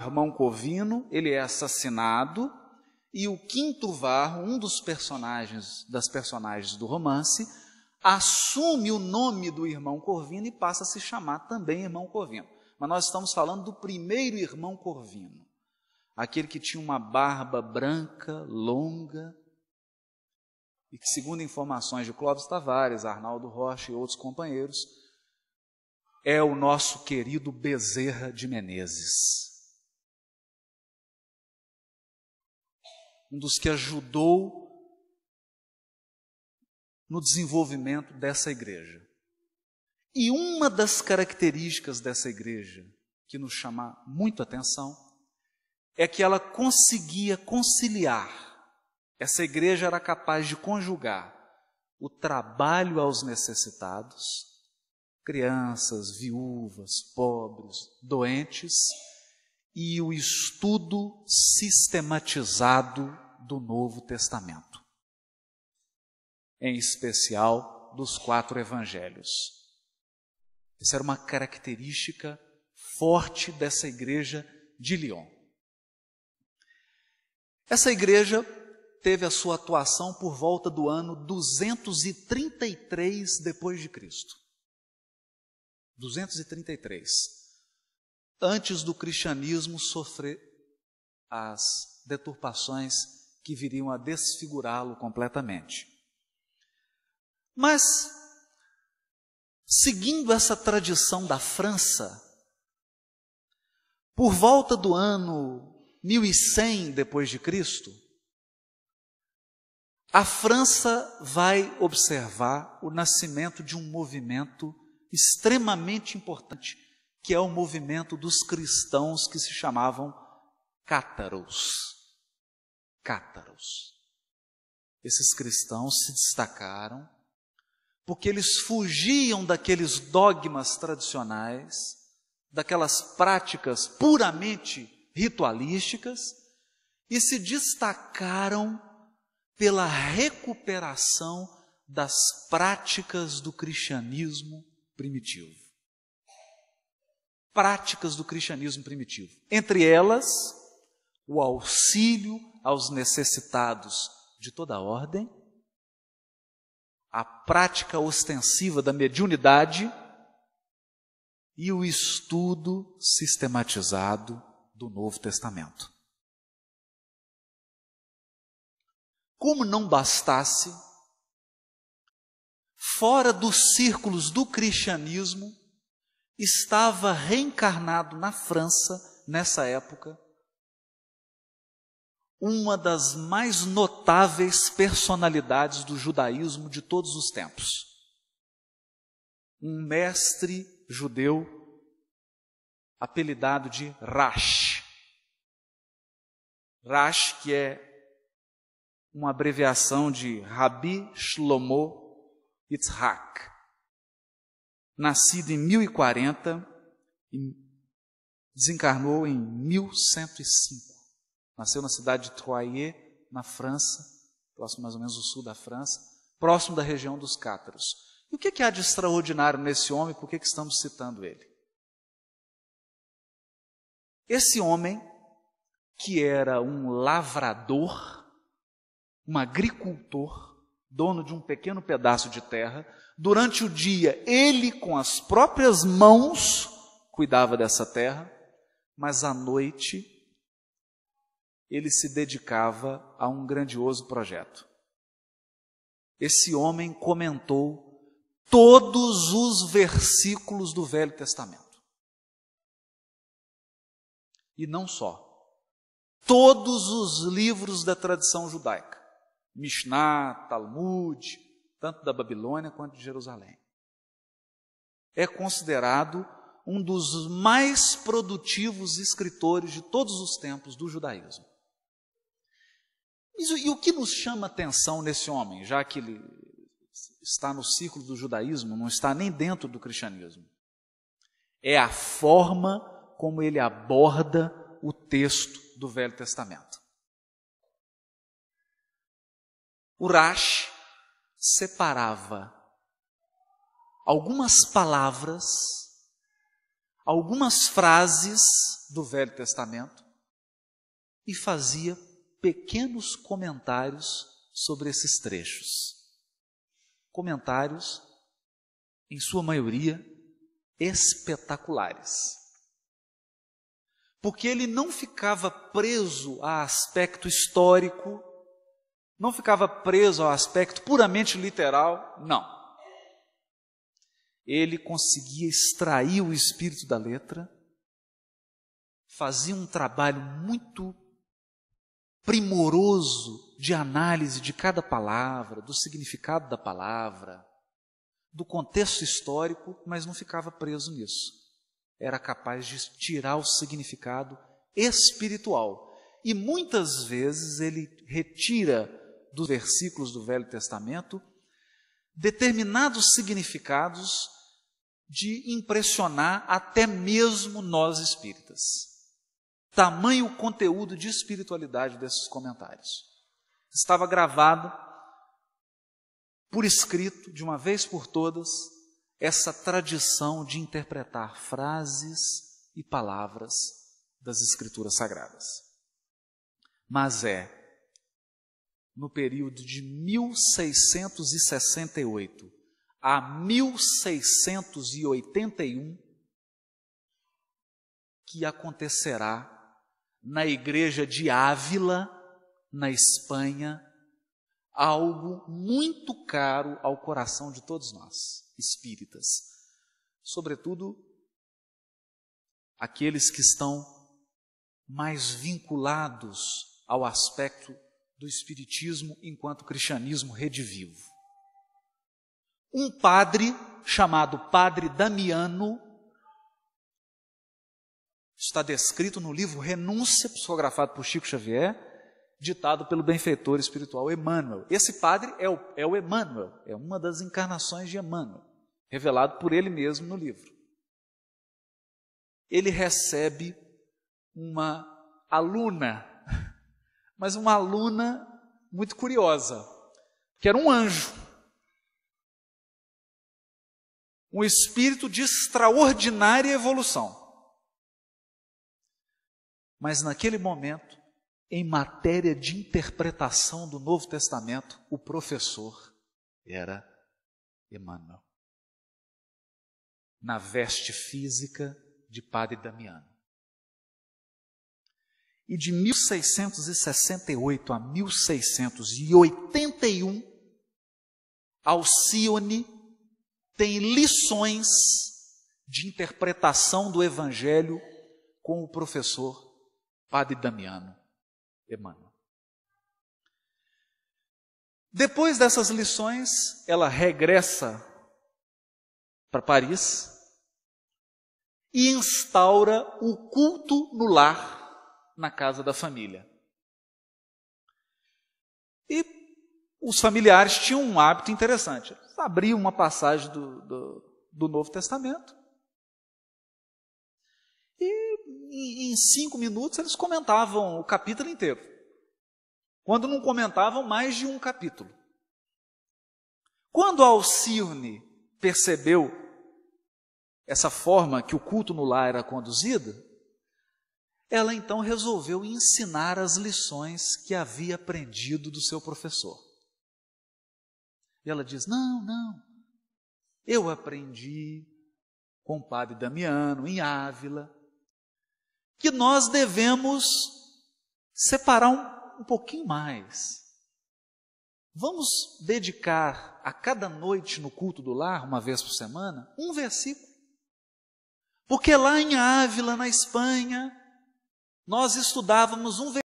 Irmão Covino, ele é assassinado e o Quinto Varro, um dos personagens das personagens do romance, assume o nome do irmão Corvino e passa a se chamar também irmão Corvino. Mas nós estamos falando do primeiro irmão Corvino, aquele que tinha uma barba branca, longa, e que, segundo informações de Clóvis Tavares, Arnaldo Rocha e outros companheiros, é o nosso querido Bezerra de Menezes um dos que ajudou no desenvolvimento dessa igreja. E uma das características dessa igreja que nos chama muito atenção é que ela conseguia conciliar. Essa igreja era capaz de conjugar o trabalho aos necessitados, crianças, viúvas, pobres, doentes, e o estudo sistematizado do Novo Testamento, em especial dos quatro evangelhos. Essa era uma característica forte dessa igreja de Lyon. Essa igreja teve a sua atuação por volta do ano 233 depois de Cristo. 233 antes do cristianismo sofrer as deturpações que viriam a desfigurá-lo completamente. Mas, seguindo essa tradição da França, por volta do ano 1100 depois de Cristo, a França vai observar o nascimento de um movimento extremamente importante que é o movimento dos cristãos que se chamavam cátaros. Cátaros. Esses cristãos se destacaram porque eles fugiam daqueles dogmas tradicionais, daquelas práticas puramente ritualísticas e se destacaram pela recuperação das práticas do cristianismo primitivo práticas do cristianismo primitivo. Entre elas, o auxílio aos necessitados de toda a ordem, a prática ostensiva da mediunidade e o estudo sistematizado do Novo Testamento. Como não bastasse, fora dos círculos do cristianismo, estava reencarnado na França, nessa época, uma das mais notáveis personalidades do judaísmo de todos os tempos. Um mestre judeu apelidado de Rash. Rash, que é uma abreviação de Rabi Shlomo Yitzhak nascido em 1040 e desencarnou em 1105. Nasceu na cidade de Troyes, na França, próximo mais ou menos ao sul da França, próximo da região dos Cátaros. E o que, é que há de extraordinário nesse homem? Por que, que estamos citando ele? Esse homem, que era um lavrador, um agricultor, dono de um pequeno pedaço de terra, durante o dia ele com as próprias mãos cuidava dessa terra, mas à noite ele se dedicava a um grandioso projeto. Esse homem comentou todos os versículos do Velho Testamento. E não só. Todos os livros da tradição judaica. Mishnah, Talmud, tanto da Babilônia quanto de Jerusalém. É considerado um dos mais produtivos escritores de todos os tempos do judaísmo. E o que nos chama atenção nesse homem, já que ele está no círculo do judaísmo, não está nem dentro do cristianismo? É a forma como ele aborda o texto do Velho Testamento. Urash separava algumas palavras, algumas frases do Velho Testamento e fazia pequenos comentários sobre esses trechos. Comentários, em sua maioria, espetaculares. Porque ele não ficava preso a aspecto histórico não ficava preso ao aspecto puramente literal, não. Ele conseguia extrair o espírito da letra, fazia um trabalho muito primoroso de análise de cada palavra, do significado da palavra, do contexto histórico, mas não ficava preso nisso. Era capaz de tirar o significado espiritual. E muitas vezes ele retira dos versículos do Velho Testamento determinados significados de impressionar até mesmo nós espíritas. Tamanho conteúdo de espiritualidade desses comentários. Estava gravado por escrito, de uma vez por todas, essa tradição de interpretar frases e palavras das Escrituras Sagradas. Mas é no período de 1668 a 1681, que acontecerá na igreja de Ávila, na Espanha, algo muito caro ao coração de todos nós, espíritas, sobretudo aqueles que estão mais vinculados ao aspecto do Espiritismo enquanto cristianismo redivivo. Um padre chamado Padre Damiano, está descrito no livro Renúncia, psicografado por Chico Xavier, ditado pelo benfeitor espiritual Emmanuel. Esse padre é o, é o Emmanuel, é uma das encarnações de Emmanuel, revelado por ele mesmo no livro. Ele recebe uma aluna mas uma aluna muito curiosa, que era um anjo. Um espírito de extraordinária evolução. Mas naquele momento, em matéria de interpretação do Novo Testamento, o professor era Emmanuel. Na veste física de Padre Damiano. E de 1668 a 1681, Alcione tem lições de interpretação do Evangelho com o professor Padre Damiano Emmanuel. Depois dessas lições, ela regressa para Paris e instaura o culto no lar na casa da família. E os familiares tinham um hábito interessante. Eles abriam uma passagem do, do, do Novo Testamento e em cinco minutos eles comentavam o capítulo inteiro. Quando não comentavam mais de um capítulo. Quando Alcione percebeu essa forma que o culto no lar era conduzido, ela então resolveu ensinar as lições que havia aprendido do seu professor. E ela diz: Não, não, eu aprendi com o padre Damiano em Ávila que nós devemos separar um, um pouquinho mais. Vamos dedicar a cada noite no culto do lar, uma vez por semana, um versículo. Porque lá em Ávila, na Espanha, nós estudávamos um